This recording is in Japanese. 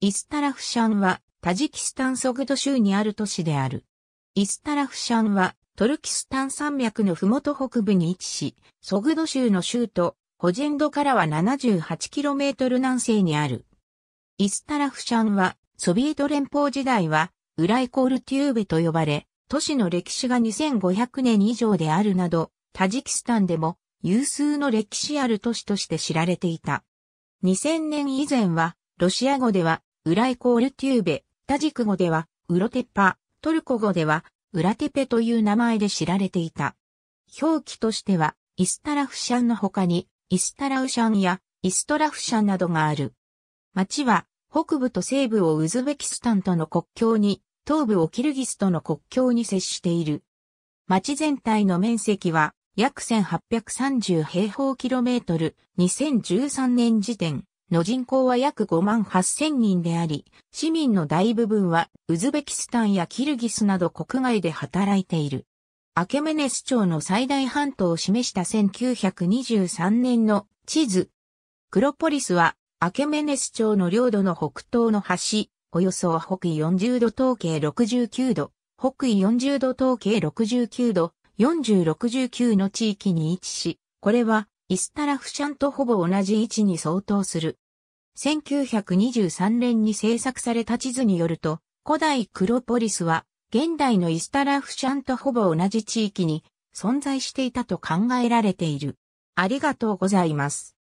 イスタラフシャンは、タジキスタンソグド州にある都市である。イスタラフシャンは、トルキスタン山脈のふもと北部に位置し、ソグド州の州都、ホジェンドからは 78km 南西にある。イスタラフシャンは、ソビエト連邦時代は、ウライコールテューベと呼ばれ、都市の歴史が2500年以上であるなど、タジキスタンでも有数の歴史ある都市として知られていた。2000年以前は、ロシア語ではライコールテューベ、タジク語では、ウロテッパ、トルコ語では、ウラテペという名前で知られていた。表記としては、イスタラフシャンの他に、イスタラウシャンやイストラフシャンなどがある。町は、北部と西部をウズベキスタンとの国境に、東部をキルギスとの国境に接している。町全体の面積は、約1830平方キロメートル、2013年時点、の人口は約5万8000人であり、市民の大部分はウズベキスタンやキルギスなど国外で働いている。アケメネス町の最大半島を示した1923年の地図。クロポリスはアケメネス町の領土の北東の端、およそ北緯40度統計69度、北緯40度統計69度、4069の地域に位置し、これはイスタラフシャンとほぼ同じ位置に相当する。1923年に制作された地図によると、古代クロポリスは、現代のイスタラフシャンとほぼ同じ地域に存在していたと考えられている。ありがとうございます。